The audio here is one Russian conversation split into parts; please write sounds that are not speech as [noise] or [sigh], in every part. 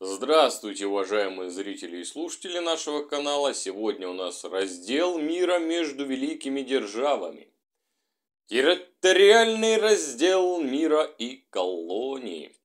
Здравствуйте, уважаемые зрители и слушатели нашего канала. Сегодня у нас раздел мира между великими державами. Территориальный раздел мира и колонии.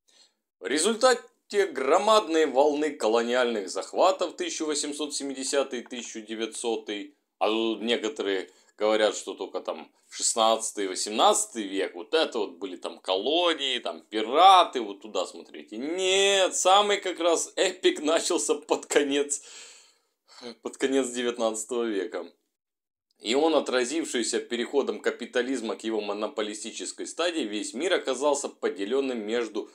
В результате громадной волны колониальных захватов 1870-1900, а тут некоторые говорят, что только там 16-18 век, вот это вот были там колонии, там пираты, вот туда смотрите. Нет, самый как раз эпик начался под конец, под конец 19 века. И он, отразившийся переходом капитализма к его монополистической стадии, весь мир оказался поделенным между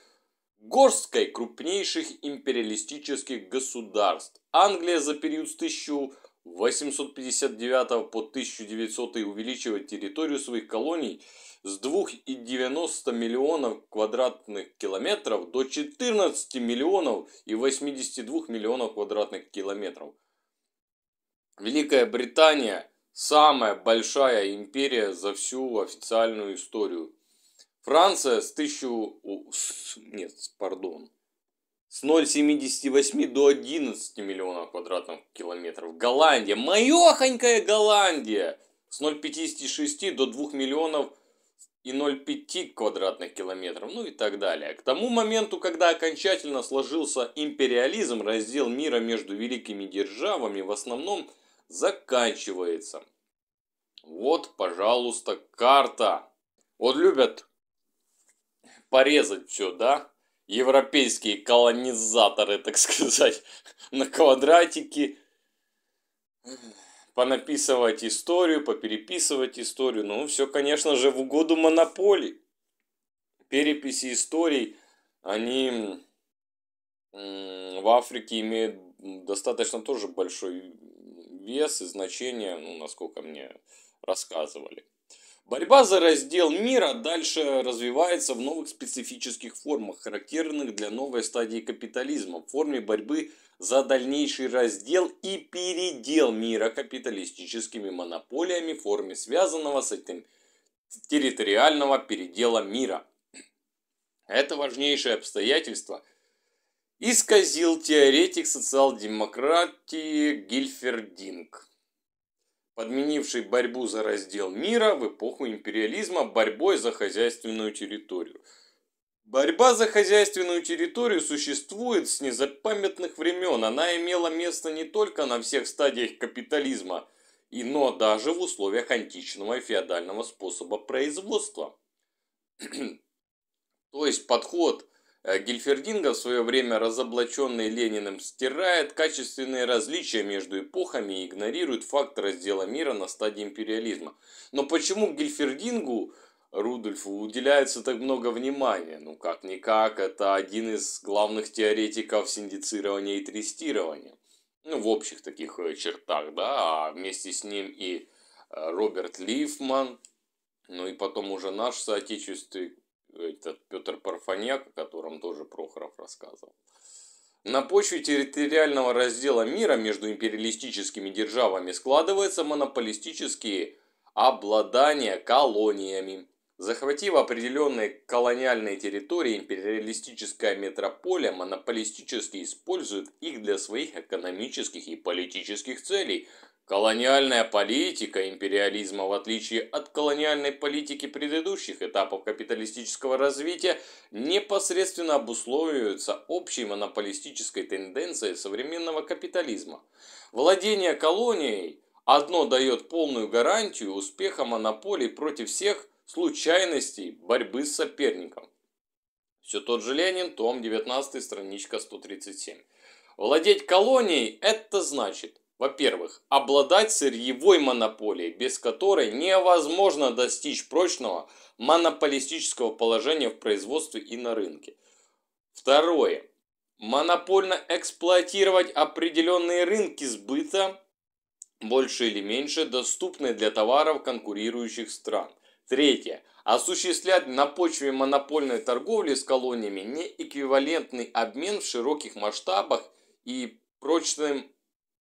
горсткой крупнейших империалистических государств. Англия за период с 1000 859 по 1900 увеличивать территорию своих колоний с 2,90 миллионов квадратных километров до 14 миллионов и 82 миллионов квадратных километров. Великая Британия – самая большая империя за всю официальную историю. Франция с 1000... Нет, пардон с 0,78 до 11 миллионов квадратных километров. Голландия, моехонькая Голландия, с 0,56 до 2 миллионов и 0,5 квадратных километров, ну и так далее. К тому моменту, когда окончательно сложился империализм, раздел мира между великими державами в основном заканчивается. Вот, пожалуйста, карта. Вот любят порезать все, да? европейские колонизаторы, так сказать, [laughs] на квадратики, понаписывать историю, попереписывать историю. Ну, все, конечно же, в угоду монополий. Переписи историй, они в Африке имеют достаточно тоже большой вес и значение, ну, насколько мне рассказывали. Борьба за раздел мира дальше развивается в новых специфических формах, характерных для новой стадии капитализма, в форме борьбы за дальнейший раздел и передел мира капиталистическими монополиями в форме связанного с этим территориального передела мира. Это важнейшее обстоятельство исказил теоретик социал-демократии Гильфердинг подменивший борьбу за раздел мира в эпоху империализма борьбой за хозяйственную территорию. Борьба за хозяйственную территорию существует с незапамятных времен. Она имела место не только на всех стадиях капитализма, и, но даже в условиях античного и феодального способа производства. [clears throat] То есть подход – Э, Гильфердинга, в свое время разоблаченный Лениным, стирает качественные различия между эпохами и игнорирует факт раздела мира на стадии империализма. Но почему Гильфердингу, Рудольфу, уделяется так много внимания? Ну как-никак, это один из главных теоретиков синдицирования и трестирования. Ну в общих таких э, чертах, да, а вместе с ним и э, Роберт Лифман, ну и потом уже наш соотечественник этот Петр Парфаняк, о котором тоже Прохоров рассказывал. На почве территориального раздела мира между империалистическими державами складывается монополистические обладания колониями. Захватив определенные колониальные территории, империалистическая метрополия монополистически использует их для своих экономических и политических целей – Колониальная политика империализма, в отличие от колониальной политики предыдущих этапов капиталистического развития, непосредственно обусловливается общей монополистической тенденцией современного капитализма. Владение колонией одно дает полную гарантию успеха монополий против всех случайностей борьбы с соперником. Все тот же Ленин, том 19, страничка 137. Владеть колонией – это значит во-первых, обладать сырьевой монополией, без которой невозможно достичь прочного монополистического положения в производстве и на рынке. Второе, монопольно эксплуатировать определенные рынки сбыта, больше или меньше доступные для товаров конкурирующих стран. Третье. Осуществлять на почве монопольной торговли с колониями неэквивалентный обмен в широких масштабах и прочным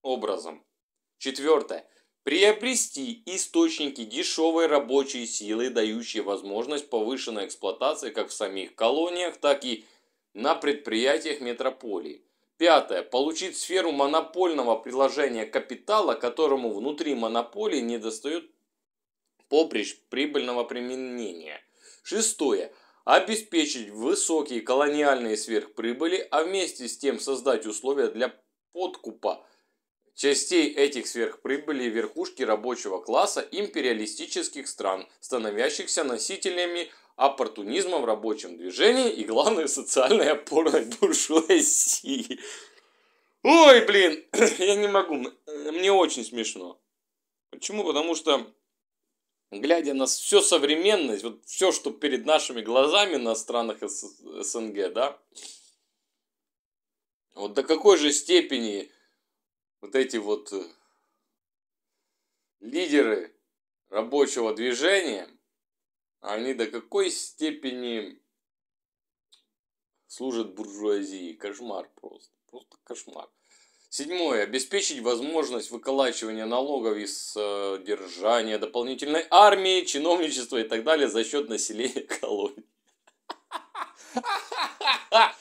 образом. Четвертое. Приобрести источники дешевой рабочей силы, дающие возможность повышенной эксплуатации как в самих колониях, так и на предприятиях метрополии. Пятое. Получить сферу монопольного приложения капитала, которому внутри монополии недостает поприщ прибыльного применения. Шестое. Обеспечить высокие колониальные сверхприбыли, а вместе с тем создать условия для подкупа частей этих сверхприбылей верхушки рабочего класса империалистических стран, становящихся носителями оппортунизма в рабочем движении и, главное, социальной опорной буржуазии. Ой, блин, [clears throat] я не могу, мне очень смешно. Почему? Потому что, глядя на всю современность, вот все, что перед нашими глазами на странах СНГ, да, вот до какой же степени вот эти вот э, лидеры рабочего движения, они до какой степени служат буржуазии. Кошмар просто. Просто кошмар. Седьмое. Обеспечить возможность выколачивания налогов из содержания дополнительной армии, чиновничества и так далее за счет населения [laughs] колонии. [laughs]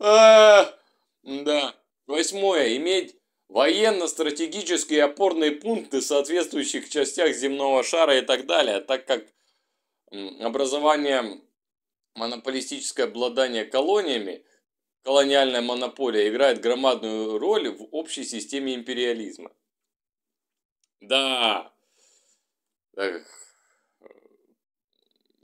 Э, да. Восьмое. Иметь военно-стратегические опорные пункты в соответствующих частях земного шара и так далее, так как образование монополистическое обладание колониями, колониальная монополия играет громадную роль в общей системе империализма. Да. Ну, так.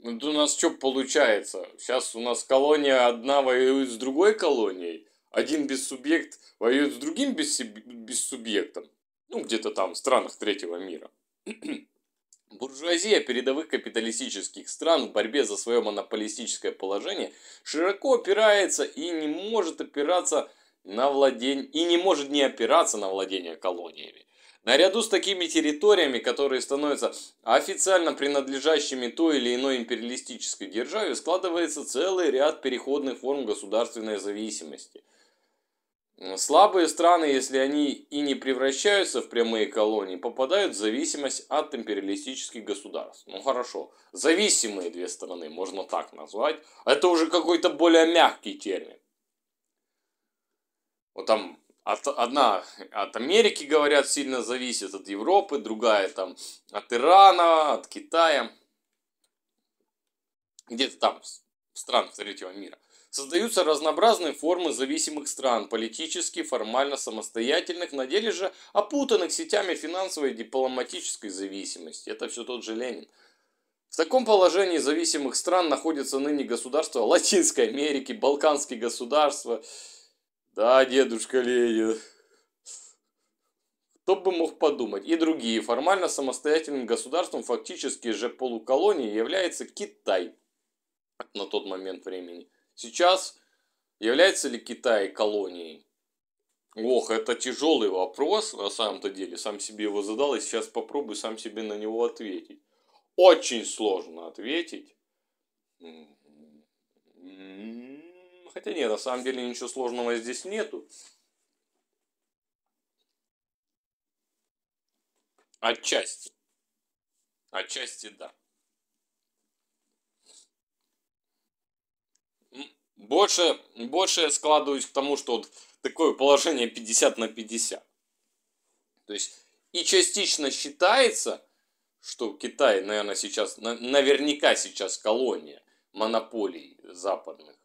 Это у нас что получается? Сейчас у нас колония одна воюет с другой колонией один бессубъект воюет с другим бессубъектом, ну, где-то там, в странах третьего мира. [clears throat] Буржуазия передовых капиталистических стран в борьбе за свое монополистическое положение широко опирается и не может опираться на владень и не может не опираться на владение колониями. Наряду с такими территориями, которые становятся официально принадлежащими той или иной империалистической державе, складывается целый ряд переходных форм государственной зависимости – Слабые страны, если они и не превращаются в прямые колонии, попадают в зависимость от империалистических государств. Ну хорошо, зависимые две страны, можно так назвать. Это уже какой-то более мягкий термин. Вот там от, одна от Америки, говорят, сильно зависит, от Европы, другая там от Ирана, от Китая. Где-то там, стран третьего мира. Создаются разнообразные формы зависимых стран, политически, формально самостоятельных, на деле же опутанных сетями финансовой и дипломатической зависимости. Это все тот же Ленин. В таком положении зависимых стран находятся ныне государства Латинской Америки, Балканские государства. Да, дедушка Ленин. Кто бы мог подумать. И другие. Формально самостоятельным государством фактически же полуколонией является Китай на тот момент времени. Сейчас является ли Китай колонией? Ох, это тяжелый вопрос, на самом-то деле. Сам себе его задал, и сейчас попробую сам себе на него ответить. Очень сложно ответить. М-м-м. Хотя нет, на самом деле ничего сложного здесь нету. Отчасти. Отчасти да. Больше, больше я складываюсь к тому, что вот такое положение 50 на 50. То есть и частично считается, что Китай, наверное, сейчас, наверняка сейчас колония монополий западных.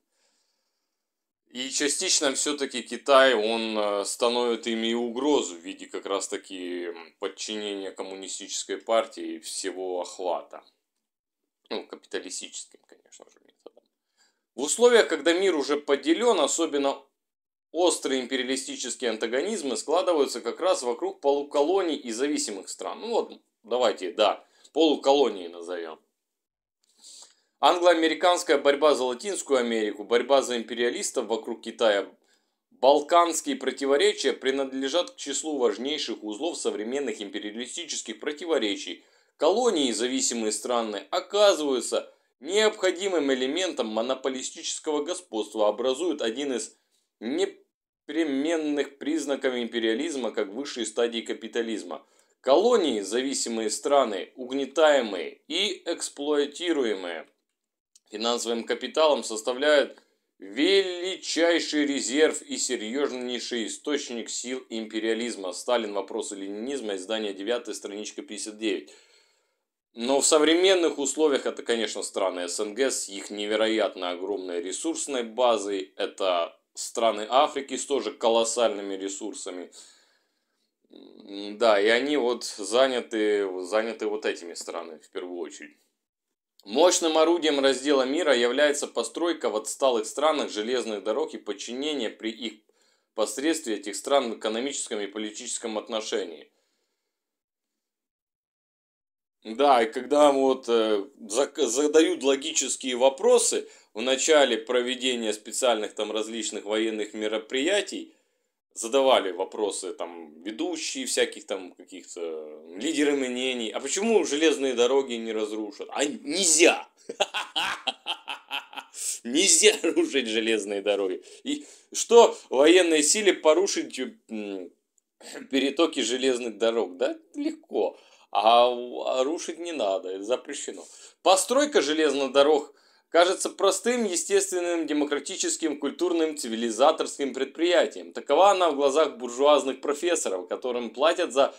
И частично все-таки Китай, он э, становит ими и угрозу в виде как раз-таки подчинения коммунистической партии всего охвата. Ну, капиталистическим, конечно же, в условиях, когда мир уже поделен, особенно острые империалистические антагонизмы складываются как раз вокруг полуколоний и зависимых стран. Ну вот, давайте, да, полуколонии назовем. Англо-американская борьба за Латинскую Америку, борьба за империалистов вокруг Китая, балканские противоречия принадлежат к числу важнейших узлов современных империалистических противоречий. Колонии и зависимые страны оказываются – Необходимым элементом монополистического господства образуют один из непременных признаков империализма как высшей стадии капитализма. Колонии, зависимые страны, угнетаемые и эксплуатируемые финансовым капиталом составляют величайший резерв и серьезнейший источник сил империализма. Сталин. Вопросы ленинизма. Издание 9, страничка 59. Но в современных условиях это, конечно, страны СНГ с их невероятно огромной ресурсной базой. Это страны Африки с тоже колоссальными ресурсами. Да, и они вот заняты, заняты вот этими странами в первую очередь. Мощным орудием раздела мира является постройка в отсталых странах железных дорог и подчинение при их посредстве этих стран в экономическом и политическом отношении – да, и когда вот э, задают логические вопросы в начале проведения специальных там различных военных мероприятий, задавали вопросы там ведущие всяких там каких-то лидеры мнений, а почему железные дороги не разрушат? А нельзя! [laughs] Нельзя рушить железные дороги. И что военной силе порушить перетоки железных дорог? Да, легко. А, а рушить не надо, это запрещено. Постройка железных дорог кажется простым, естественным, демократическим, культурным, цивилизаторским предприятием. Такова она в глазах буржуазных профессоров, которым платят за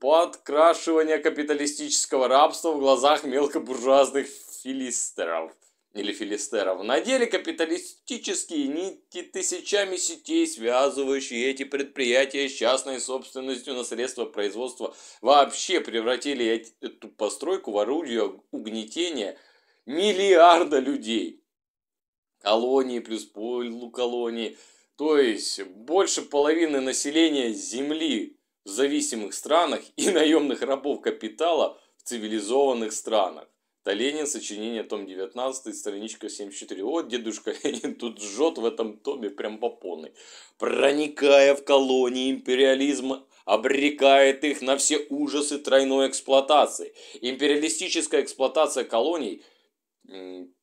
подкрашивание капиталистического рабства в глазах мелкобуржуазных филистеров или филистеров. На деле капиталистические нити тысячами сетей, связывающие эти предприятия с частной собственностью на средства производства, вообще превратили эту постройку в орудие угнетения миллиарда людей. Колонии плюс полуколонии, то есть больше половины населения Земли в зависимых странах и наемных рабов капитала в цивилизованных странах. Это Ленин, сочинение, том 19, страничка 74. Вот дедушка [laughs] Ленин тут жжет в этом томе прям по полной. Проникая в колонии империализма, обрекает их на все ужасы тройной эксплуатации. Империалистическая эксплуатация колоний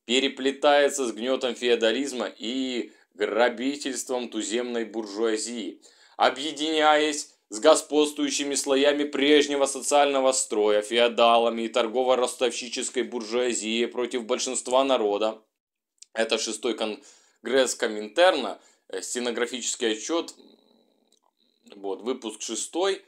переплетается с гнетом феодализма и грабительством туземной буржуазии. Объединяясь, с господствующими слоями прежнего социального строя, феодалами и торгово-ростовщической буржуазией против большинства народа. Это шестой конгресс Коминтерна, э, стенографический отчет, вот, выпуск шестой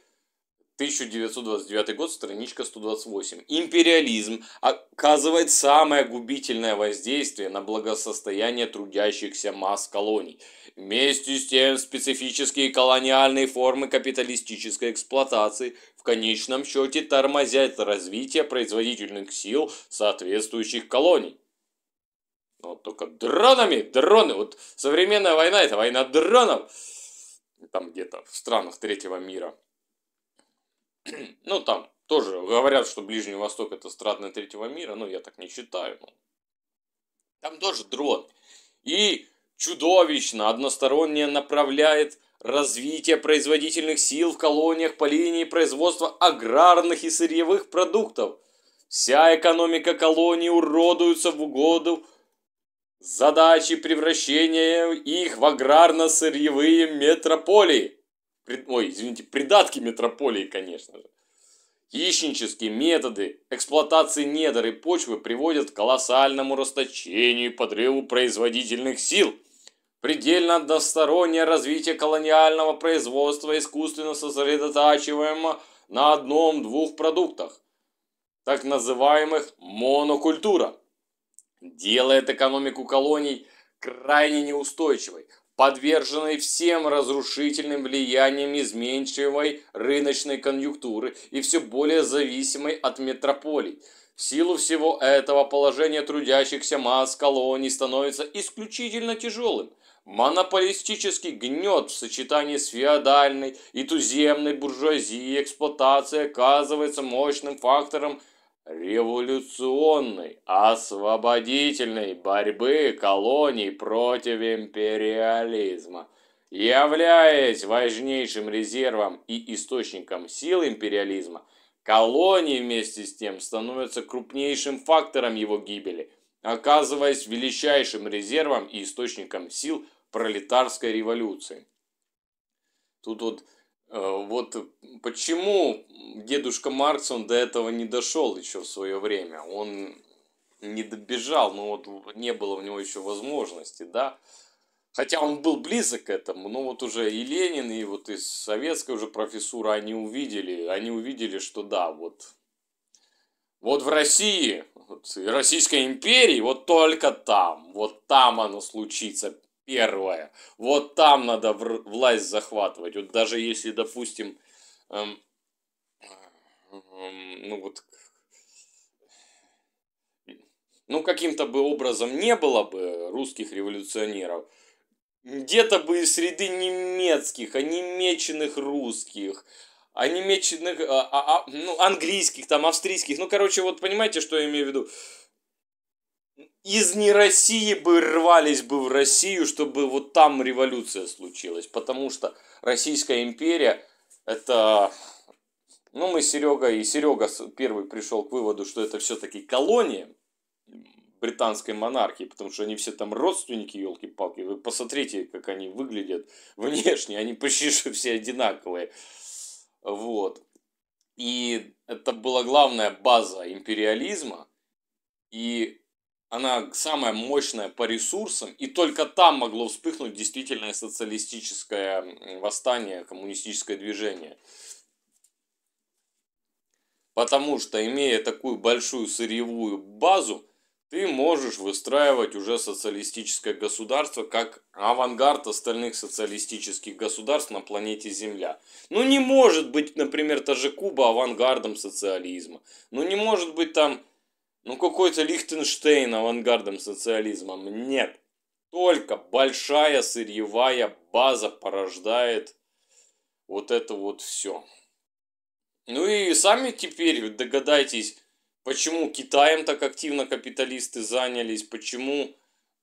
1929 год, страничка 128. Империализм оказывает самое губительное воздействие на благосостояние трудящихся масс колоний. Вместе с тем, специфические колониальные формы капиталистической эксплуатации в конечном счете тормозят развитие производительных сил соответствующих колоний. Ну, вот только дронами, дроны, вот современная война это война дронов, там где-то в странах третьего мира – [clears throat] ну, там тоже говорят, что Ближний Восток это страны третьего мира, но ну, я так не считаю. Но... Ну. Там тоже дрон. И чудовищно односторонне направляет развитие производительных сил в колониях по линии производства аграрных и сырьевых продуктов. Вся экономика колонии уродуется в угоду задачи превращения их в аграрно-сырьевые метрополии пред, ой, извините, придатки метрополии, конечно же. Хищнические методы эксплуатации недр и почвы приводят к колоссальному расточению и подрыву производительных сил. Предельно одностороннее развитие колониального производства искусственно сосредотачиваемо на одном-двух продуктах, так называемых монокультура, делает экономику колоний крайне неустойчивой, подвержены всем разрушительным влияниям изменчивой рыночной конъюнктуры и все более зависимой от метрополий. В силу всего этого положение трудящихся масс колоний становится исключительно тяжелым. Монополистический гнет в сочетании с феодальной и туземной буржуазией эксплуатации оказывается мощным фактором – революционной, освободительной борьбы колоний против империализма, являясь важнейшим резервом и источником сил империализма, колонии вместе с тем становятся крупнейшим фактором его гибели, оказываясь величайшим резервом и источником сил пролетарской революции. Тут вот Э, вот почему дедушка Маркс, он до этого не дошел еще в свое время, он не добежал, но ну вот не было у него еще возможности, да. Хотя он был близок к этому, но вот уже и Ленин, и вот из советской уже профессура, они увидели, они увидели, что да, вот, вот в России, вот, Российской империи, вот только там, вот там оно случится, первое. Вот там надо власть захватывать. Вот даже если, допустим, эм, эм, ну вот, ну каким-то бы образом не было бы русских революционеров, где-то бы среды немецких, а немеченных русских, а немеченных, а, а, а, ну, английских, там, австрийских. Ну, короче, вот понимаете, что я имею в виду? из не России бы рвались бы в Россию, чтобы вот там революция случилась. Потому что Российская империя это... Ну, мы с Серегой, и Серега первый пришел к выводу, что это все-таки колония британской монархии, потому что они все там родственники, елки-палки. Вы посмотрите, как они выглядят внешне, они почти что все одинаковые. Вот. И это была главная база империализма. И она самая мощная по ресурсам, и только там могло вспыхнуть действительное социалистическое восстание, коммунистическое движение. Потому что, имея такую большую сырьевую базу, ты можешь выстраивать уже социалистическое государство как авангард остальных социалистических государств на планете Земля. Ну не может быть, например, та же Куба авангардом социализма. Ну не может быть там ну какой-то Лихтенштейн авангардом социализма Нет. Только большая сырьевая база порождает вот это вот все. Ну и сами теперь догадайтесь, почему Китаем так активно капиталисты занялись, почему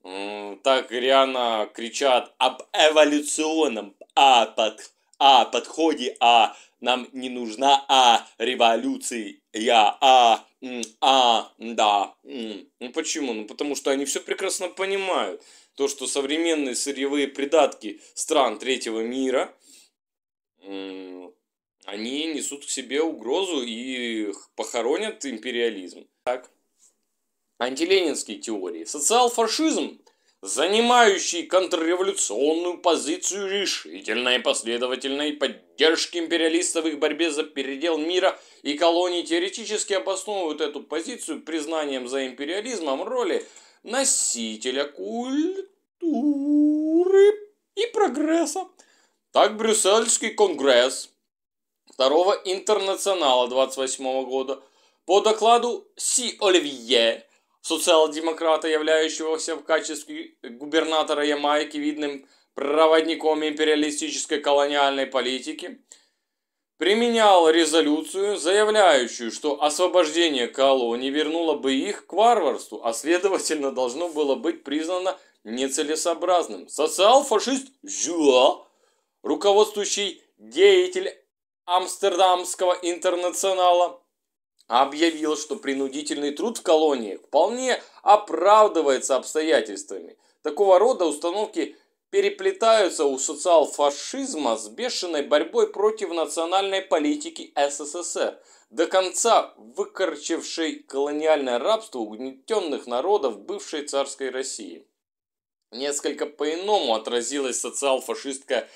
э, так рьяно кричат об эволюционном а апатхе а подходе, а нам не нужна а революции, я а, а, да. Ну почему? Ну потому что они все прекрасно понимают, то, что современные сырьевые придатки стран третьего мира, они несут к себе угрозу и похоронят империализм. Так. Антиленинские теории. Социал-фашизм занимающий контрреволюционную позицию решительной и последовательной поддержки империалистов в их борьбе за передел мира и колонии, теоретически обосновывают эту позицию признанием за империализмом роли носителя культуры и прогресса. Так Брюссельский конгресс второго интернационала 28 года по докладу Си Оливье – социал-демократа, являющегося в качестве губернатора Ямайки видным проводником империалистической колониальной политики, применял резолюцию, заявляющую, что освобождение колоний вернуло бы их к варварству, а следовательно должно было быть признано нецелесообразным. Социал-фашист Жюа, руководствующий деятель Амстердамского интернационала – объявил, что принудительный труд в колонии вполне оправдывается обстоятельствами. Такого рода установки переплетаются у социал-фашизма с бешеной борьбой против национальной политики СССР, до конца выкорчевшей колониальное рабство угнетенных народов бывшей царской России. Несколько по-иному отразилась социал-фашистская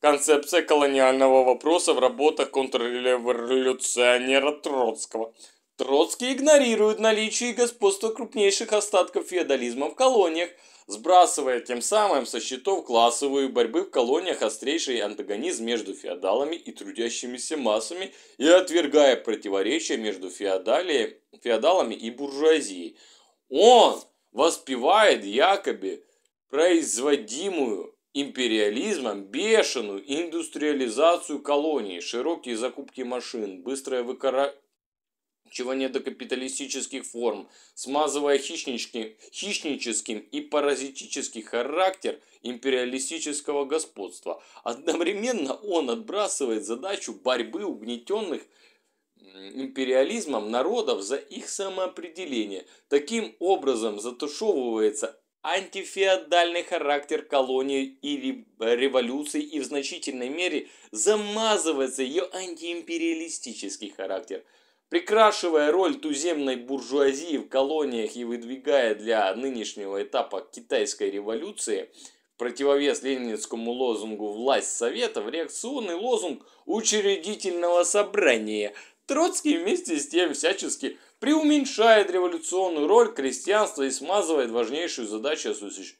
концепция колониального вопроса в работах контрреволюционера Троцкого. Троцкий игнорирует наличие и господство крупнейших остатков феодализма в колониях, сбрасывая тем самым со счетов классовую борьбы в колониях острейший антагонизм между феодалами и трудящимися массами и отвергая противоречия между феодали, феодалами и буржуазией. Он воспевает якобы производимую империализмом бешеную индустриализацию колоний, широкие закупки машин, быстрое выкорачивание до капиталистических форм, смазывая хищнички, хищническим и паразитический характер империалистического господства. Одновременно он отбрасывает задачу борьбы угнетенных империализмом народов за их самоопределение. Таким образом затушевывается антифеодальный характер колонии и революции и в значительной мере замазывается ее антиимпериалистический характер. Прикрашивая роль туземной буржуазии в колониях и выдвигая для нынешнего этапа китайской революции противовес ленинскому лозунгу «Власть Советов» реакционный лозунг учредительного собрания. Троцкий вместе с тем всячески преуменьшает революционную роль крестьянства и смазывает важнейшую задачу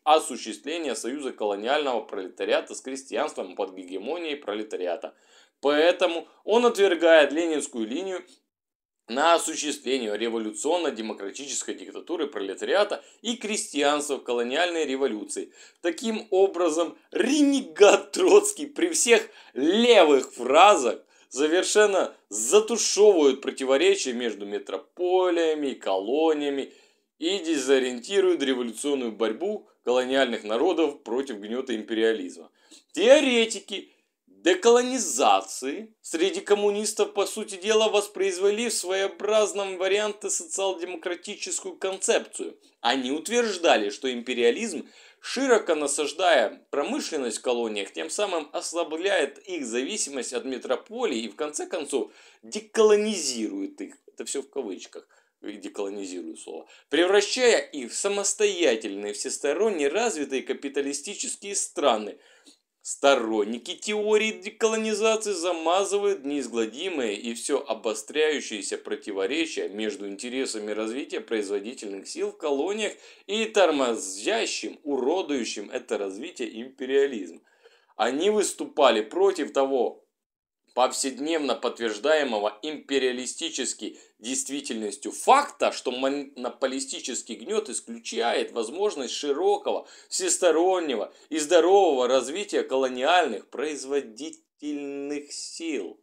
осуществления союза колониального пролетариата с крестьянством под гегемонией пролетариата. Поэтому он отвергает ленинскую линию на осуществление революционно-демократической диктатуры пролетариата и крестьянства в колониальной революции. Таким образом, ренегат Троцкий при всех левых фразах совершенно затушевывают противоречия между метрополиями и колониями и дезориентируют революционную борьбу колониальных народов против гнета империализма. Теоретики деколонизации среди коммунистов, по сути дела, воспроизвели в своеобразном варианте социал-демократическую концепцию. Они утверждали, что империализм – широко насаждая промышленность в колониях, тем самым ослабляет их зависимость от метрополии и в конце концов деколонизирует их. Это все в кавычках деколонизирую слово, превращая их в самостоятельные, всесторонне развитые капиталистические страны – Сторонники теории деколонизации замазывают неизгладимые и все обостряющиеся противоречия между интересами развития производительных сил в колониях и тормозящим, уродующим это развитие империализм. Они выступали против того, повседневно подтверждаемого империалистически действительностью факта, что монополистический гнет исключает возможность широкого, всестороннего и здорового развития колониальных производительных сил.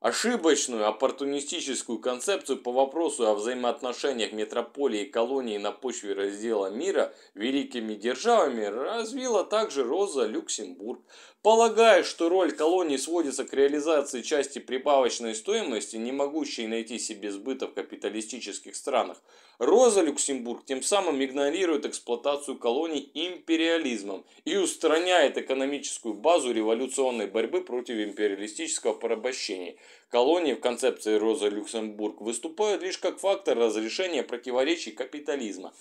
Ошибочную, оппортунистическую концепцию по вопросу о взаимоотношениях метрополии и колонии на почве раздела мира великими державами развила также Роза Люксембург, полагая, что роль колонии сводится к реализации части прибавочной стоимости, не могущей найти себе сбыта в капиталистических странах – Роза Люксембург тем самым игнорирует эксплуатацию колоний империализмом и устраняет экономическую базу революционной борьбы против империалистического порабощения. Колонии в концепции Роза Люксембург выступают лишь как фактор разрешения противоречий капитализма.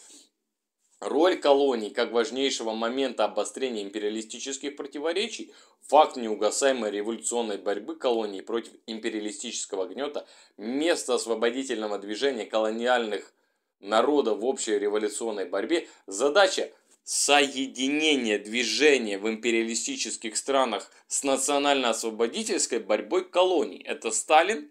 Роль колоний как важнейшего момента обострения империалистических противоречий, факт неугасаемой революционной борьбы колоний против империалистического гнета, место освободительного движения колониальных народа в общей революционной борьбе, задача соединения движения в империалистических странах с национально-освободительской борьбой колоний. Это Сталин.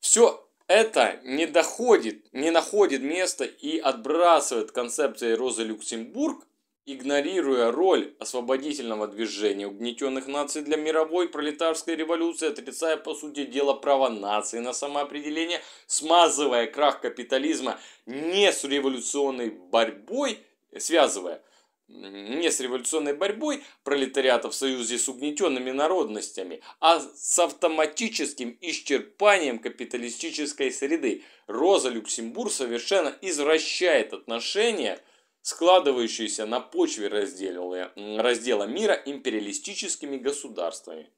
Все это не доходит, не находит места и отбрасывает концепции Розы Люксембург, Игнорируя роль освободительного движения угнетенных наций для мировой пролетарской революции, отрицая по сути дела право нации на самоопределение, смазывая крах капитализма не с революционной борьбой, связывая не с революционной борьбой пролетариата в союзе с угнетенными народностями, а с автоматическим исчерпанием капиталистической среды. Роза Люксембург совершенно извращает отношения – складывающуюся на почве раздела, раздела мира империалистическими государствами.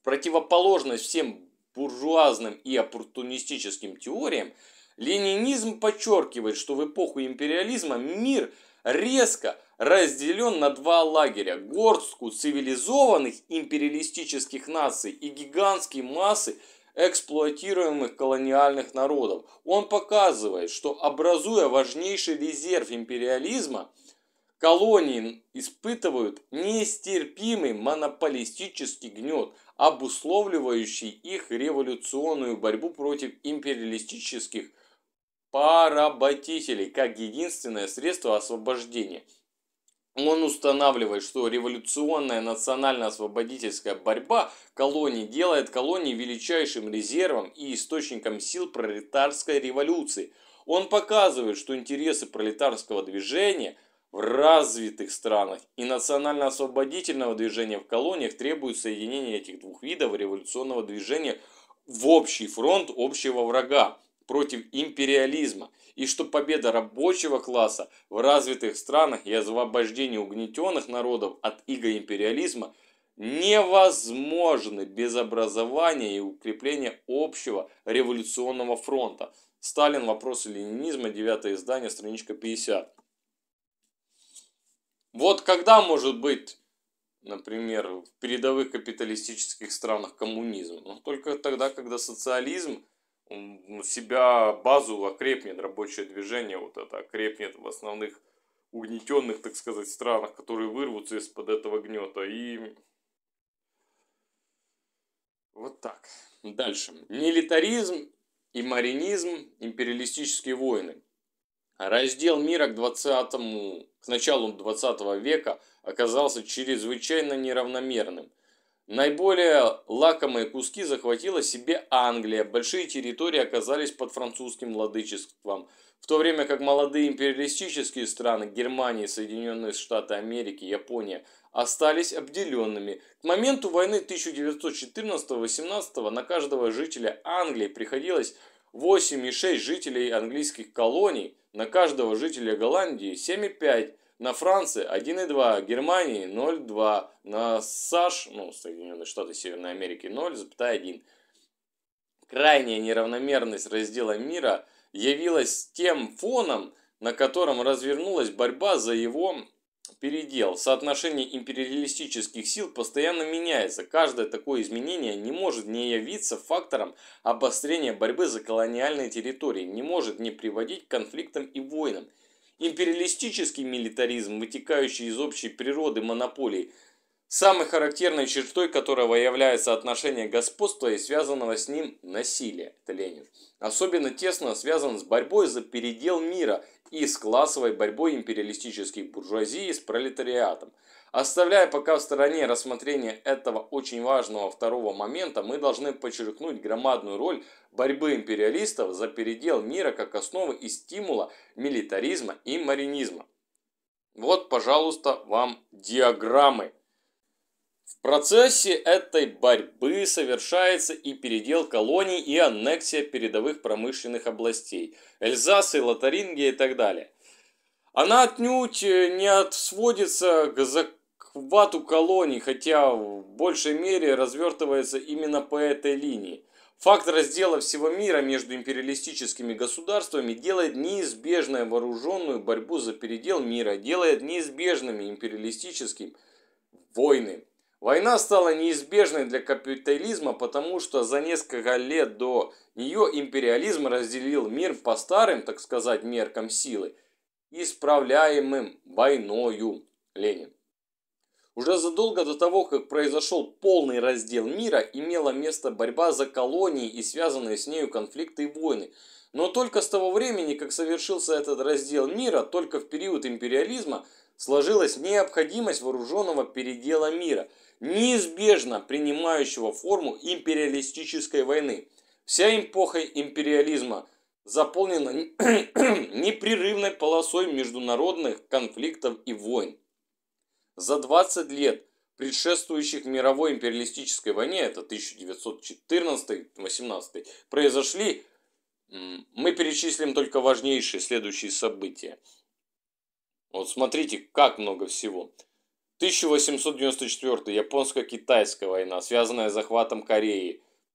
В противоположность всем буржуазным и оппортунистическим теориям, ленинизм подчеркивает, что в эпоху империализма мир резко разделен на два лагеря – горстку цивилизованных империалистических наций и гигантские массы – эксплуатируемых колониальных народов. Он показывает, что образуя важнейший резерв империализма, колонии испытывают нестерпимый монополистический гнет, обусловливающий их революционную борьбу против империалистических поработителей как единственное средство освобождения. Он устанавливает, что революционная национально-освободительская борьба колонии делает колонии величайшим резервом и источником сил пролетарской революции. Он показывает, что интересы пролетарского движения в развитых странах и национально-освободительного движения в колониях требуют соединения этих двух видов революционного движения в общий фронт общего врага против империализма и что победа рабочего класса в развитых странах и освобождение угнетенных народов от иго империализма невозможны без образования и укрепления общего революционного фронта. Сталин. Вопросы ленинизма. Девятое издание. Страничка 50. Вот когда может быть, например, в передовых капиталистических странах коммунизм? но ну, только тогда, когда социализм – он себя, базу окрепнет, рабочее движение вот это окрепнет в основных угнетенных, так сказать, странах, которые вырвутся из-под этого гнета. И вот так. Дальше. Милитаризм и маринизм, империалистические войны. Раздел мира к, 20 к началу 20 века оказался чрезвычайно неравномерным. Наиболее лакомые куски захватила себе Англия. Большие территории оказались под французским владычеством. В то время как молодые империалистические страны Германия, Соединенные Штаты Америки, Япония остались обделенными. К моменту войны 1914-18 на каждого жителя Англии приходилось 8,6 жителей английских колоний, на каждого жителя Голландии 7,5 на Франции 1,2, Германии 0,2, на САШ, ну, Соединенные Штаты Северной Америки 0,1. Крайняя неравномерность раздела мира явилась тем фоном, на котором развернулась борьба за его передел. Соотношение империалистических сил постоянно меняется. Каждое такое изменение не может не явиться фактором обострения борьбы за колониальные территории, не может не приводить к конфликтам и войнам. Империалистический милитаризм, вытекающий из общей природы монополий, самой характерной чертой которого является отношение господства и связанного с ним насилия, это Ленин, особенно тесно связан с борьбой за передел мира и с классовой борьбой империалистической буржуазии с пролетариатом – Оставляя пока в стороне рассмотрение этого очень важного второго момента, мы должны подчеркнуть громадную роль борьбы империалистов за передел мира как основы и стимула милитаризма и маринизма. Вот, пожалуйста, вам диаграммы. В процессе этой борьбы совершается и передел колоний, и аннексия передовых промышленных областей, Эльзаса и Лотарингия и так далее. Она отнюдь э, не отсводится к захвату колоний, хотя в большей мере развертывается именно по этой линии. Факт раздела всего мира между империалистическими государствами делает неизбежную вооруженную борьбу за передел мира, делает неизбежными империалистические войны. Война стала неизбежной для капитализма, потому что за несколько лет до нее империализм разделил мир по старым, так сказать, меркам силы – исправляемым войною. Ленин. Уже задолго до того, как произошел полный раздел мира, имела место борьба за колонии и связанные с нею конфликты и войны. Но только с того времени, как совершился этот раздел мира, только в период империализма, сложилась необходимость вооруженного передела мира, неизбежно принимающего форму империалистической войны. Вся эпоха империализма – заполнена [clears throat] непрерывной полосой международных конфликтов и войн. За 20 лет, предшествующих мировой империалистической войне, это 1914-18, произошли, мы перечислим только важнейшие следующие события. Вот смотрите, как много всего. 1894 Японско-Китайская война, связанная с захватом Кореи –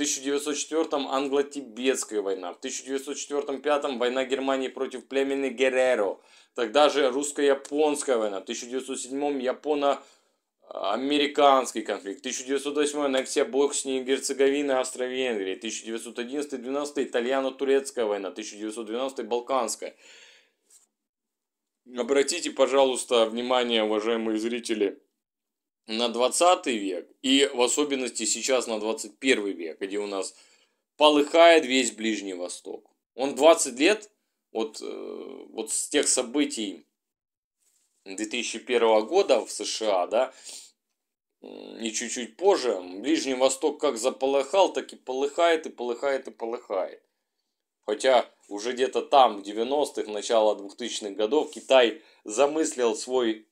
1904 м англо-тибетская война, в 1904-5 война Германии против племени Герреро, тогда же русско-японская война, в 1907 японо американский конфликт, 1908 аннексия Боснии и Герцеговины, Австро-Венгрии, 1911-12 итальяно-турецкая война, 1912 балканская. Обратите, пожалуйста, внимание, уважаемые зрители, на 20 век и в особенности сейчас на 21 век, где у нас полыхает весь Ближний Восток. Он 20 лет вот, э, вот с тех событий 2001 года в США, да, и чуть-чуть позже, Ближний Восток как заполыхал, так и полыхает, и полыхает, и полыхает. Хотя уже где-то там, в 90-х, начало 2000-х годов, Китай замыслил свой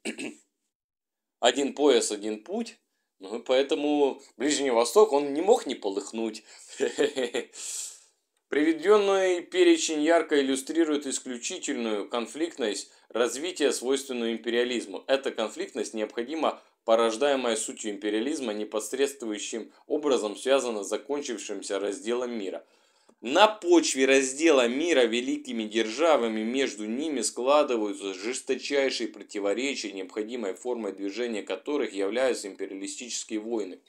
один пояс, один путь. Ну, и поэтому Ближний Восток, он не мог не полыхнуть. [laughs] Приведенный перечень ярко иллюстрирует исключительную конфликтность развития, свойственную империализму. Эта конфликтность необходимо порождаемая сутью империализма, непосредствующим образом связана с закончившимся разделом мира – на почве раздела мира великими державами между ними складываются жесточайшие противоречия, необходимой формой движения которых являются империалистические войны.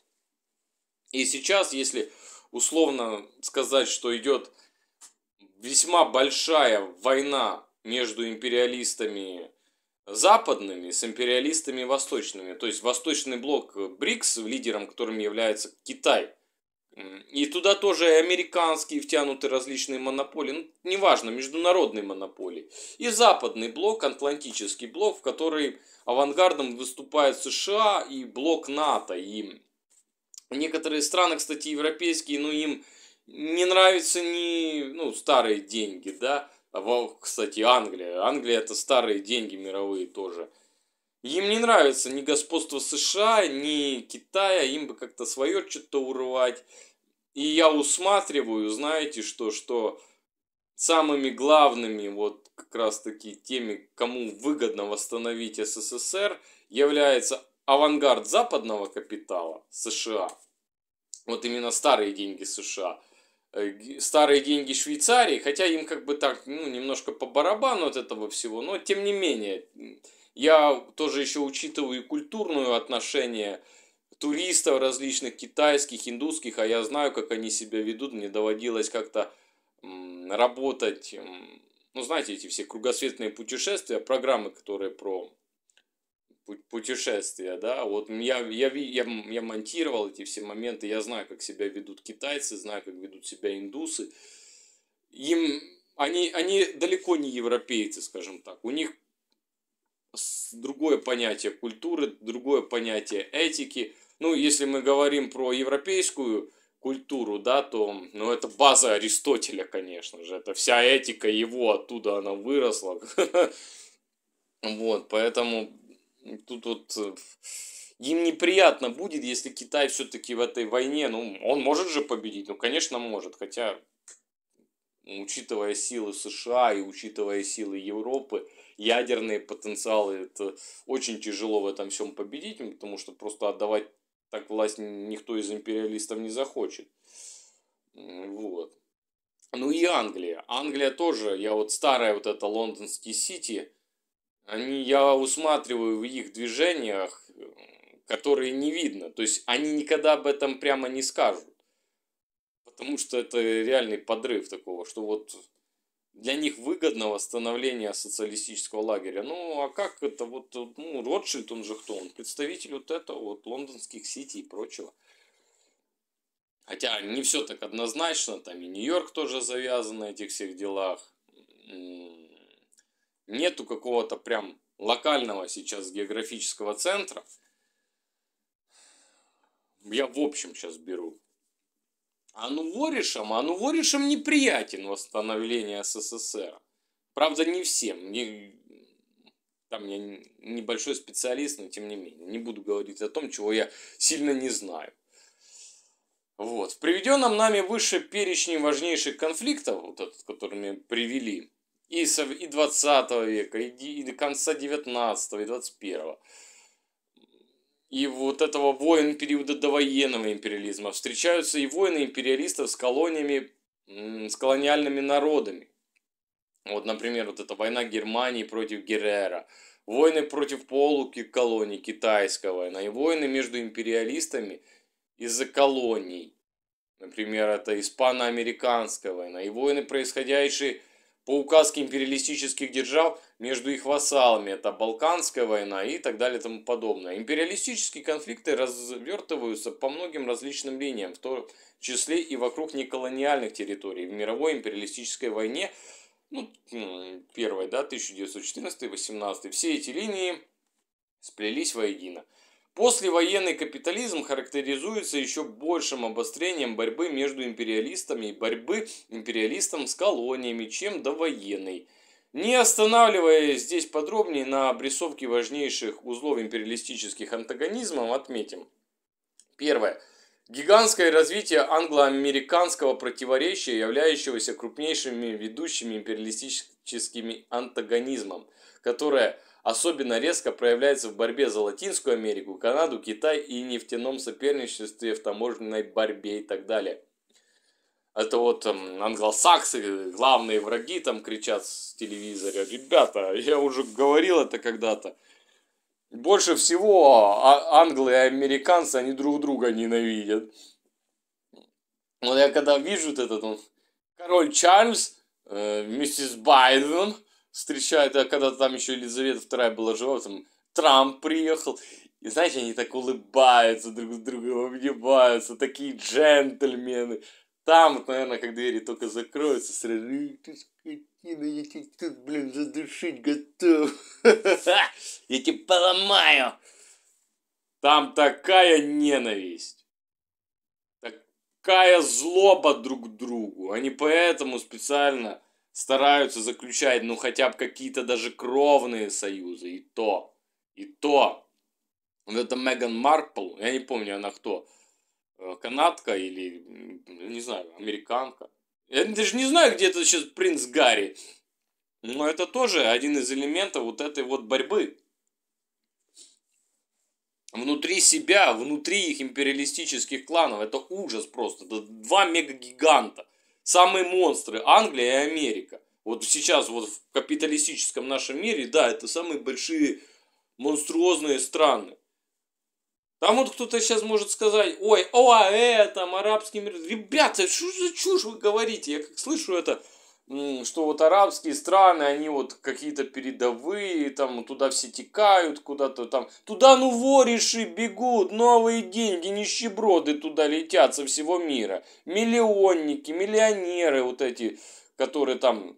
И сейчас, если условно сказать, что идет весьма большая война между империалистами западными с империалистами восточными, то есть восточный блок БРИКС, лидером которым является Китай – и туда тоже и американские втянуты различные монополии, ну, неважно, международные монополии. И западный блок, атлантический блок, в который авангардом выступают США и блок НАТО. И некоторые страны, кстати, европейские, ну им не нравятся не ну, старые деньги, да. Кстати, Англия. Англия это старые деньги мировые тоже. Им не нравится ни господство США, ни Китая, им бы как-то свое что-то урвать. И я усматриваю, знаете что, что самыми главными, вот как раз таки теми, кому выгодно восстановить СССР, является авангард западного капитала США. Вот именно старые деньги США. Э, старые деньги Швейцарии, хотя им как бы так, ну, немножко по барабану от этого всего, но тем не менее, я тоже еще учитываю культурное отношение туристов различных, китайских, индусских, а я знаю, как они себя ведут. Мне доводилось как-то работать, ну, знаете, эти все кругосветные путешествия, программы, которые про путешествия, да, вот я, я, я, я монтировал эти все моменты, я знаю, как себя ведут китайцы, знаю, как ведут себя индусы. Им, они, они далеко не европейцы, скажем так. У них другое понятие культуры, другое понятие этики. Ну, если мы говорим про европейскую культуру, да, то, ну, это база Аристотеля, конечно же, это вся этика его, оттуда она выросла. [laughs] Вот, поэтому тут вот э, им неприятно будет, если Китай все-таки в этой войне, ну, он может же победить, ну, конечно, может, хотя, учитывая силы США и учитывая силы Европы, ядерные потенциалы. Это очень тяжело в этом всем победить, потому что просто отдавать так власть никто из империалистов не захочет. Вот. Ну и Англия. Англия тоже, я вот старая вот эта лондонский сити, они, я усматриваю в их движениях, которые не видно. То есть они никогда об этом прямо не скажут. Потому что это реальный подрыв такого, что вот для них выгодно восстановление социалистического лагеря. Ну, а как это вот, ну, Ротшильд, он же кто? Он представитель вот этого, вот, лондонских сити и прочего. Хотя не все так однозначно, там и Нью-Йорк тоже завязан на этих всех делах. Нету какого-то прям локального сейчас географического центра. Я в общем сейчас беру. А а ну а ну Ануворишам неприятен восстановление СССР. Правда, не всем. Не, там я небольшой специалист, но тем не менее. Не буду говорить о том, чего я сильно не знаю. Вот. В приведенном нами выше перечне важнейших конфликтов, вот этот, который мы привели, и, со, и 20 века, и, и до конца 19 и 21 и вот этого воин периода довоенного империализма. Встречаются и воины империалистов с колониями, с колониальными народами. Вот, например, вот эта война Германии против Геррера. Войны против полуки колоний китайской войны. Ну и войны между империалистами из-за колоний. Например, это испано-американская война. Ну и войны, происходящие по указке империалистических держав между их вассалами. Это Балканская война и так далее и тому подобное. Империалистические конфликты развертываются по многим различным линиям, в том числе и вокруг неколониальных территорий. В мировой империалистической войне, ну, первой, да, 1914-18, все эти линии сплелись воедино. Послевоенный капитализм характеризуется еще большим обострением борьбы между империалистами и борьбы империалистом с колониями, чем довоенный. Не останавливаясь здесь подробнее на обрисовке важнейших узлов империалистических антагонизмов, отметим. Первое. Гигантское развитие англо-американского противоречия, являющегося крупнейшими ведущими империалистическими антагонизмом, которое – особенно резко проявляется в борьбе за Латинскую Америку, Канаду, Китай и нефтяном соперничестве в таможенной борьбе и так далее. Это вот там, эм, англосаксы, главные враги там кричат с телевизора. Ребята, я уже говорил это когда-то. Больше всего а, англы и американцы, они друг друга ненавидят. Вот я когда вижу вот этот, он, король Чарльз, э, с Байденом встречают, а когда там еще Елизавета вторая была жива, там Трамп приехал, и знаете, они так улыбаются друг с другом, обнимаются, такие джентльмены. Там, вот, наверное, как двери только закроются, сразу, ты скотина, я тебя тут, блин, задушить готов. [laughs] Я тебя поломаю. Там такая ненависть. Такая злоба друг к другу. Они поэтому специально стараются заключать, ну, хотя бы какие-то даже кровные союзы, и то, и то. Вот это Меган Маркл, я не помню, она кто, э, канадка или, не знаю, американка. Я даже не знаю, где это сейчас принц Гарри. Но это тоже один из элементов вот этой вот борьбы. Внутри себя, внутри их империалистических кланов. Это ужас просто. Это два мегагиганта. Самые монстры Англия и Америка. Вот сейчас вот в капиталистическом нашем мире, да, это самые большие монструозные страны. Там вот кто-то сейчас может сказать, ой, ОАЭ, там, арабский мир. Ребята, что за чушь вы говорите? Я как слышу это, что вот арабские страны, они вот какие-то передовые, там туда все текают куда-то там. Туда ну вориши бегут, новые деньги, нищеброды туда летят со всего мира. Миллионники, миллионеры вот эти, которые там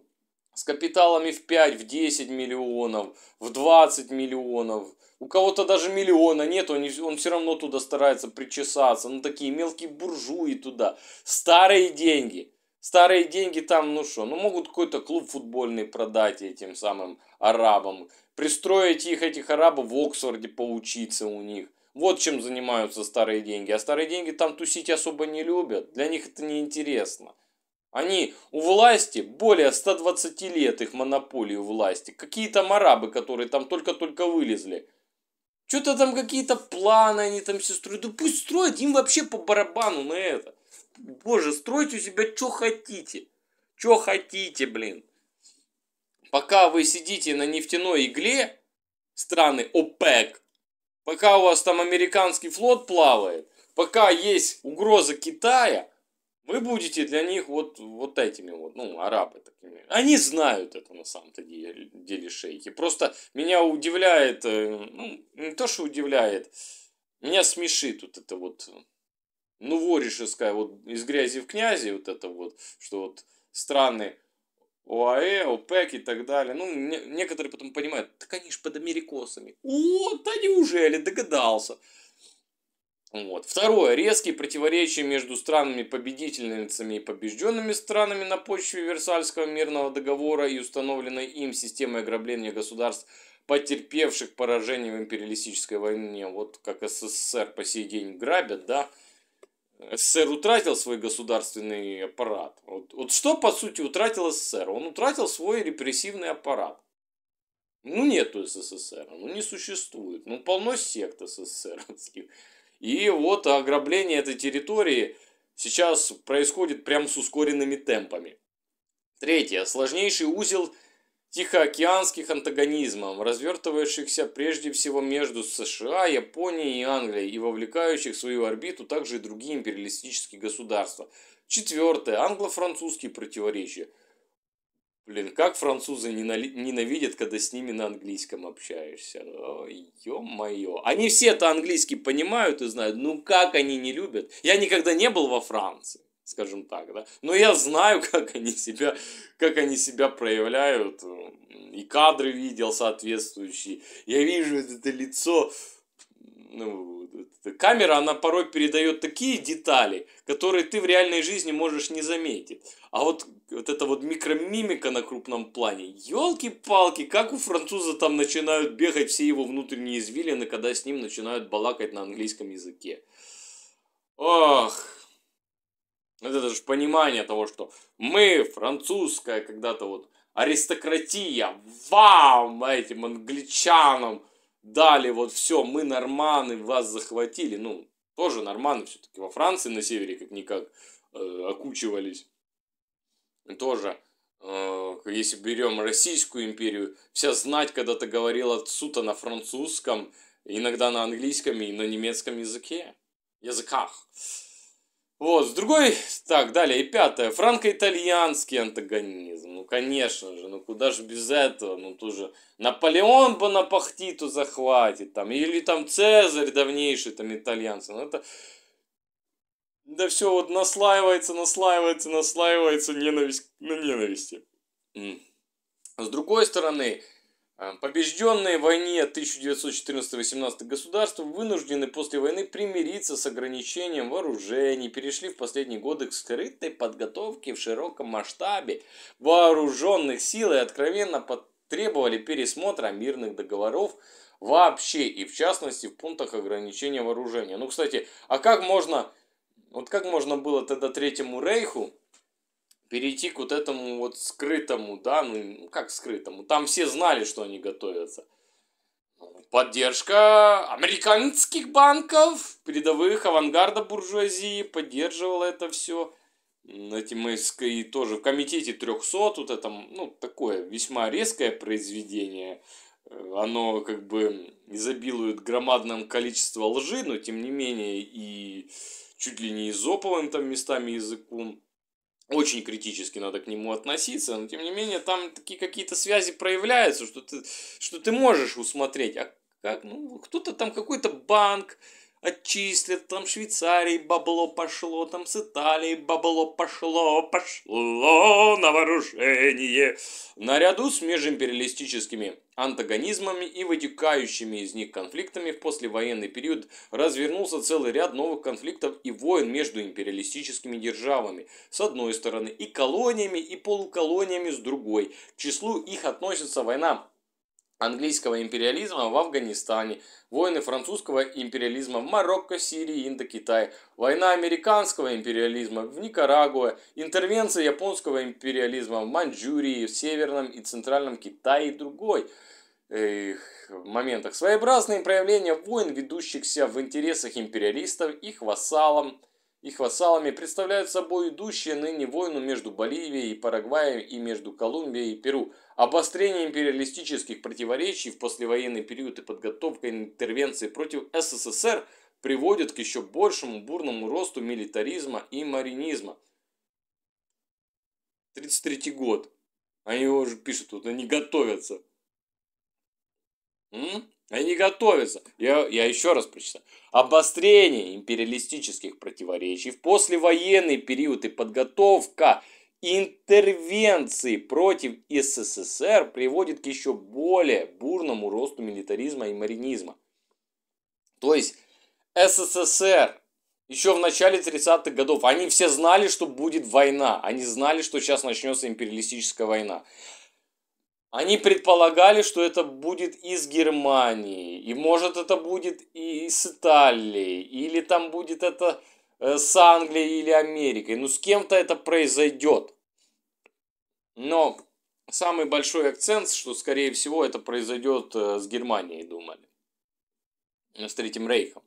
с капиталами в 5, в 10 миллионов, в 20 миллионов. У кого-то даже миллиона нет, он, он все равно туда старается причесаться. Ну, такие мелкие буржуи туда. Старые деньги – Старые деньги там, ну что, ну могут какой-то клуб футбольный продать этим самым арабам. Пристроить их, этих арабов, в Оксфорде поучиться у них. Вот чем занимаются старые деньги. А старые деньги там тусить особо не любят. Для них это неинтересно. Они у власти более 120 лет их монополию власти. Какие там арабы, которые там только-только вылезли. Что-то там какие-то планы они там все строят. Да пусть строят, им вообще по барабану на это боже, стройте у себя, что хотите. Что хотите, блин. Пока вы сидите на нефтяной игле, страны ОПЕК, пока у вас там американский флот плавает, пока есть угроза Китая, вы будете для них вот, вот этими вот, ну, арабы такими. Они знают это на самом-то деле, деле шейхи. Просто меня удивляет, э, ну, не то, что удивляет, меня смешит вот это вот э, ну новоришеская, вот из грязи в князи, вот это вот, что вот страны ОАЭ, ОПЕК и так далее. Ну, не, некоторые потом понимают, так они же под америкосами. О, да неужели, догадался. Вот. Второе. Резкие противоречия между странами-победительницами и побежденными странами на почве Версальского мирного договора и установленной им системой ограбления государств, потерпевших поражение в империалистической войне. Вот как СССР по сей день грабят, да? СССР утратил свой государственный аппарат. Вот, вот что, по сути, утратил СССР? Он утратил свой репрессивный аппарат. Ну, нету СССР, ну, не существует. Ну, полно сект СССРовских. И вот ограбление этой территории сейчас происходит прямо с ускоренными темпами. Третье. Сложнейший узел – тихоокеанских антагонизмов, развертывающихся прежде всего между США, Японией и Англией и вовлекающих в свою орбиту также и другие империалистические государства. Четвертое. Англо-французские противоречия. Блин, как французы ненавидят, когда с ними на английском общаешься. Ё-моё. Они все это английский понимают и знают. Ну как они не любят? Я никогда не был во Франции скажем так, да. Но я знаю, [laughs] как они себя, как они себя проявляют, и кадры видел соответствующие. Я вижу это лицо, ну, камера, она порой передает такие детали, которые ты в реальной жизни можешь не заметить. А вот, вот эта вот микромимика на крупном плане, елки-палки, как у француза там начинают бегать все его внутренние извилины, когда с ним начинают балакать на английском языке. Ох, это же понимание того, что мы, французская когда-то вот аристократия, вам, этим англичанам дали вот все, мы норманы, вас захватили. Ну, тоже норманы все-таки во Франции на севере как-никак э, окучивались. Тоже, э, если берем Российскую империю, вся знать когда-то говорила отсюда на французском, иногда на английском и на немецком языке, языках. Вот, с другой, так, далее, и пятое, франко-итальянский антагонизм, ну, конечно же, ну, куда же без этого, ну, тоже Наполеон бы Бонапартиту захватит, там, или там Цезарь давнейший, там, итальянцы, ну, это, да все вот наслаивается, наслаивается, наслаивается ненависть на ну, ненависти. С другой стороны, Э, Побежденные в войне 1914-18 государства вынуждены после войны примириться с ограничением вооружений, перешли в последние годы к скрытой подготовке в широком масштабе вооруженных сил и откровенно потребовали пересмотра мирных договоров вообще и в частности в пунктах ограничения вооружения. Ну, кстати, а как можно, вот как можно было тогда Третьему Рейху перейти к вот этому вот скрытому, да, ну как скрытому, там все знали, что они готовятся. Поддержка американских банков, передовых, авангарда буржуазии поддерживала это все. Эти мы и тоже в комитете 300, вот это, ну, такое весьма резкое произведение. Э, оно как бы изобилует громадным количеством лжи, но тем не менее и чуть ли не изоповым там местами языком очень критически надо к нему относиться, но тем не менее там такие какие-то связи проявляются, что ты, что ты можешь усмотреть. А как, ну, кто-то там какой-то банк, Отчислят там Швейцарии, бабло пошло, там с Италии бабло пошло, пошло на вооружение. Наряду с межимпериалистическими антагонизмами и вытекающими из них конфликтами в послевоенный период развернулся целый ряд новых конфликтов и войн между империалистическими державами с одной стороны и колониями и полуколониями с другой. К числу их относится война английского империализма в Афганистане, войны французского империализма в Марокко, Сирии, Индокитае, война американского империализма в Никарагуа, интервенция японского империализма в Маньчжурии, в Северном и Центральном Китае и другой э, моментах. Своеобразные проявления войн, ведущихся в интересах империалистов, их вассалам – их вассалами представляют собой идущие ныне войну между Боливией и Парагваем и между Колумбией и Перу. Обострение империалистических противоречий в послевоенный период и подготовка интервенции против СССР приводит к еще большему бурному росту милитаризма и маринизма. 33 год. Они уже пишут, тут они готовятся. М? Они готовятся. Я, я еще раз прочитаю. Обострение империалистических противоречий в послевоенный период и подготовка интервенции против СССР приводит к еще более бурному росту милитаризма и маринизма. То есть СССР еще в начале 30-х годов, они все знали, что будет война, они знали, что сейчас начнется империалистическая война. Они предполагали, что это будет из Германии, и может это будет и с Италией, или там будет это э, с Англией или Америкой. Ну, с кем-то это произойдет. Но самый большой акцент, что, скорее всего, это произойдет э, с Германией, думали. Э, с Третьим Рейхом.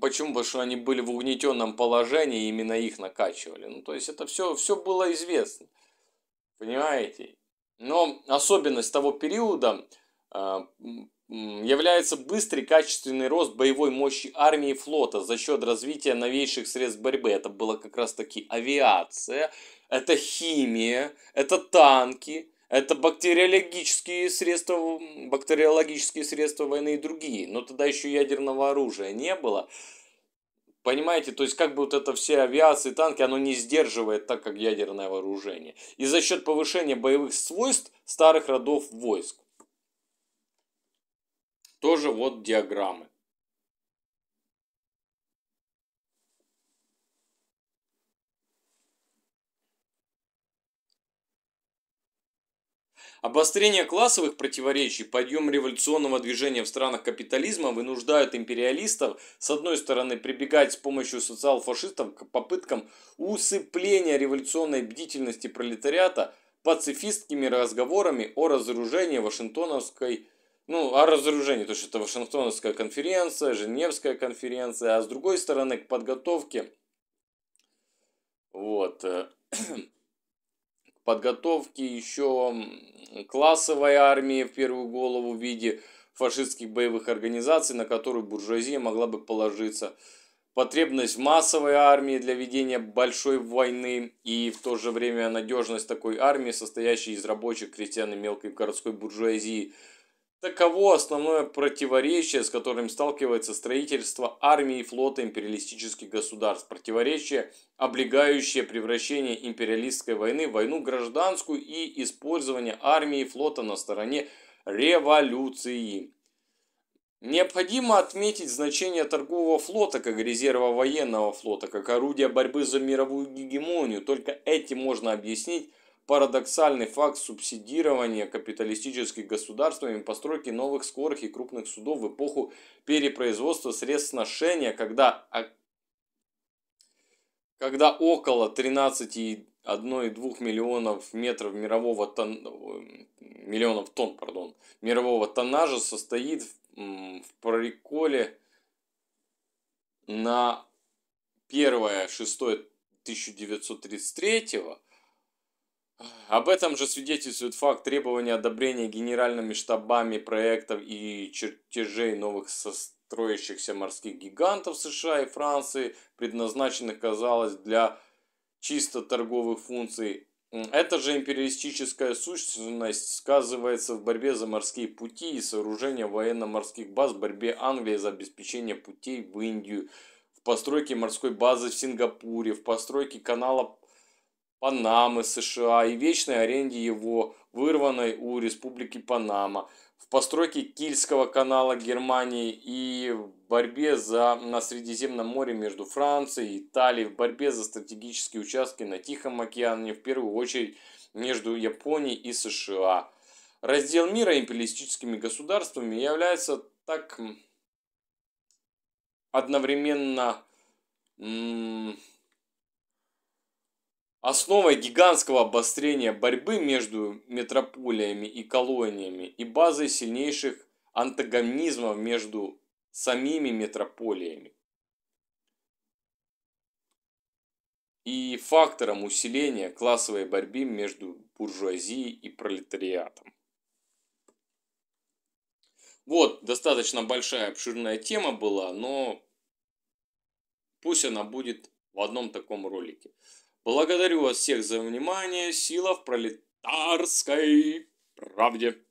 Почему? Потому что они были в угнетенном положении, именно их накачивали. Ну, то есть это все, все было известно. Понимаете? Но особенность того периода а, является быстрый качественный рост боевой мощи армии и флота за счет развития новейших средств борьбы. Это была как раз таки авиация, это химия, это танки, это бактериологические средства, бактериологические средства войны и другие. Но тогда еще ядерного оружия не было. Понимаете, то есть как бы вот это все авиации, танки, оно не сдерживает так, как ядерное вооружение. И за счет повышения боевых свойств старых родов войск. Тоже вот диаграммы. Обострение классовых противоречий, подъем революционного движения в странах капитализма вынуждают империалистов, с одной стороны, прибегать с помощью социал-фашистов к попыткам усыпления революционной бдительности пролетариата пацифистскими разговорами о разоружении Вашингтоновской ну, о разоружении, то есть это Вашингтонская конференция, Женевская конференция, а с другой стороны к подготовке вот, э, [clears throat] подготовки еще классовой армии в первую голову в виде фашистских боевых организаций, на которую буржуазия могла бы положиться, потребность массовой армии для ведения большой войны и в то же время надежность такой армии, состоящей из рабочих, крестьян и мелкой городской буржуазии – Таково основное противоречие, с которым сталкивается строительство армии и флота империалистических государств. Противоречие, облегающее превращение империалистской войны в войну гражданскую и использование армии и флота на стороне революции. Необходимо отметить значение торгового флота как резерва военного флота, как орудия борьбы за мировую гегемонию. Только этим можно объяснить парадоксальный факт субсидирования капиталистических государствами постройки новых скорых и крупных судов в эпоху перепроизводства средств ношения, когда, когда около 13,1,2 миллионов метров мирового тон, э, миллионов тонн пардон, мирового тоннажа состоит в, в приколе на 1 6 1933 об этом же свидетельствует факт требования одобрения генеральными штабами проектов и чертежей новых строящихся морских гигантов США и Франции, предназначенных, казалось, для чисто торговых функций. Эта же империалистическая сущность сказывается в борьбе за морские пути и сооружение военно-морских баз, в борьбе Англии за обеспечение путей в Индию, в постройке морской базы в Сингапуре, в постройке канала Панамы, США и вечной аренде его, вырванной у Республики Панама, в постройке Кильского канала Германии и в борьбе за, на Средиземном море между Францией и Италией, в борьбе за стратегические участки на Тихом океане, в первую очередь между Японией и США. Раздел мира империалистическими государствами является так одновременно Основой гигантского обострения борьбы между метрополиями и колониями и базой сильнейших антагонизмов между самими метрополиями. и фактором усиления классовой борьбы между буржуазией и пролетариатом. Вот, достаточно большая обширная тема была, но пусть она будет в одном таком ролике. Благодарю вас всех за внимание. Сила в пролетарской правде.